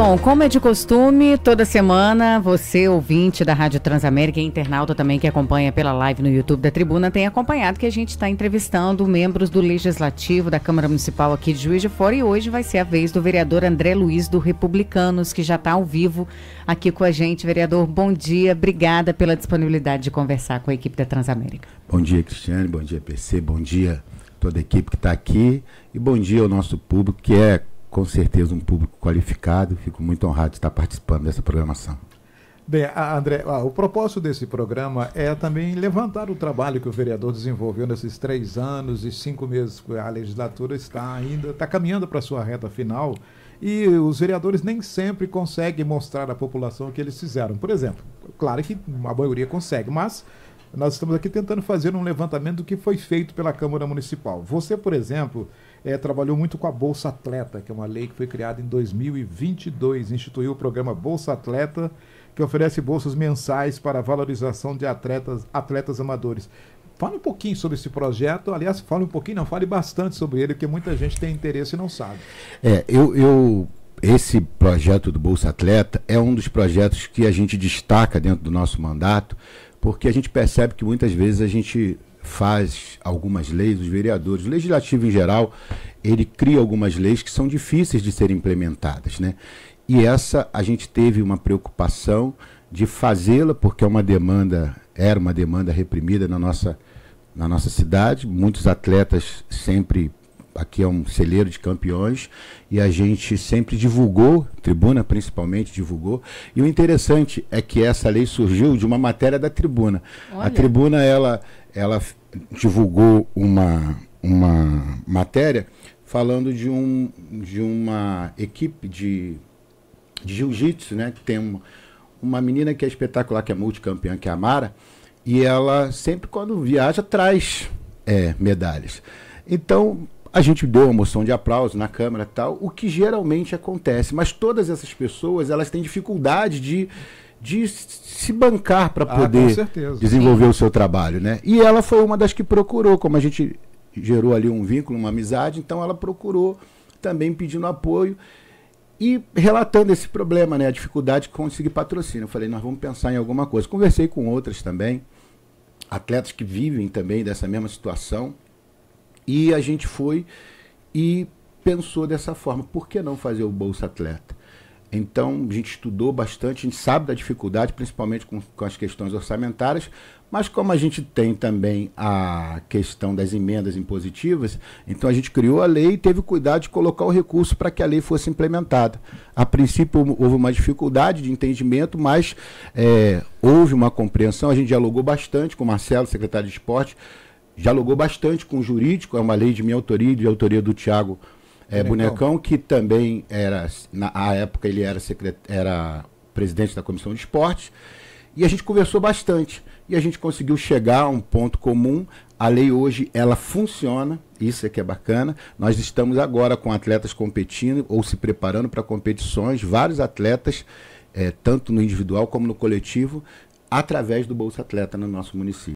Bom, como é de costume, toda semana você, ouvinte da Rádio Transamérica e internauta também que acompanha pela live no YouTube da Tribuna, tem acompanhado que a gente está entrevistando membros do Legislativo da Câmara Municipal aqui de Juiz de Fora e hoje vai ser a vez do vereador André Luiz do Republicanos, que já está ao vivo aqui com a gente. Vereador, bom dia, obrigada pela disponibilidade de conversar com a equipe da Transamérica. Bom dia, Cristiane, bom dia, PC, bom dia toda a equipe que está aqui e bom dia ao nosso público que é com certeza um público qualificado. Fico muito honrado de estar participando dessa programação. Bem, André, o propósito desse programa é também levantar o trabalho que o vereador desenvolveu nesses três anos e cinco meses. A legislatura está ainda, está caminhando para a sua reta final e os vereadores nem sempre conseguem mostrar à população o que eles fizeram. Por exemplo, claro que a maioria consegue, mas nós estamos aqui tentando fazer um levantamento do que foi feito pela Câmara Municipal. Você, por exemplo, é, trabalhou muito com a Bolsa Atleta, que é uma lei que foi criada em 2022, instituiu o programa Bolsa Atleta, que oferece bolsas mensais para valorização de atletas, atletas amadores. Fale um pouquinho sobre esse projeto, aliás, fale um pouquinho, não, fale bastante sobre ele, porque muita gente tem interesse e não sabe. É, eu, eu esse projeto do Bolsa Atleta é um dos projetos que a gente destaca dentro do nosso mandato, porque a gente percebe que muitas vezes a gente faz algumas leis, os vereadores, o legislativo em geral, ele cria algumas leis que são difíceis de serem implementadas, né? E essa a gente teve uma preocupação de fazê-la porque é uma demanda, era uma demanda reprimida na nossa na nossa cidade, muitos atletas sempre aqui é um celeiro de campeões e a gente sempre divulgou, Tribuna principalmente divulgou. E o interessante é que essa lei surgiu de uma matéria da Tribuna. Olha. A Tribuna ela ela divulgou uma uma matéria falando de um de uma equipe de, de jiu-jitsu, né, que tem uma, uma menina que é espetacular, que é multicampeã, que é a Mara, e ela sempre quando viaja traz é, medalhas. Então, a gente deu uma moção de aplauso na câmera tal, o que geralmente acontece. Mas todas essas pessoas, elas têm dificuldade de, de se bancar para ah, poder ah, desenvolver o seu trabalho, né? E ela foi uma das que procurou, como a gente gerou ali um vínculo, uma amizade, então ela procurou também pedindo apoio e relatando esse problema, né, a dificuldade de conseguir patrocínio. Eu falei, nós vamos pensar em alguma coisa. Conversei com outras também, atletas que vivem também dessa mesma situação e a gente foi e pensou dessa forma, por que não fazer o Bolsa Atleta? Então, a gente estudou bastante, a gente sabe da dificuldade, principalmente com, com, as questões orçamentárias, mas como a gente tem também a questão das emendas impositivas, então a gente criou a lei e teve cuidado de colocar o recurso para que a lei fosse implementada. A princípio, houve uma dificuldade de entendimento, mas é, houve uma compreensão, a gente dialogou bastante com o Marcelo, secretário de Esporte, dialogou bastante com o jurídico, é uma lei de minha autoria e de autoria do Tiago é, Bonecão. que também era, na à época, ele era, secret, era presidente da Comissão de Esportes. E a gente conversou bastante. E a gente conseguiu chegar a um ponto comum. A lei hoje, ela funciona, isso é que é bacana. Nós estamos agora com atletas competindo ou se preparando para competições, vários atletas, é, tanto no individual como no coletivo, através do Bolsa Atleta no nosso município.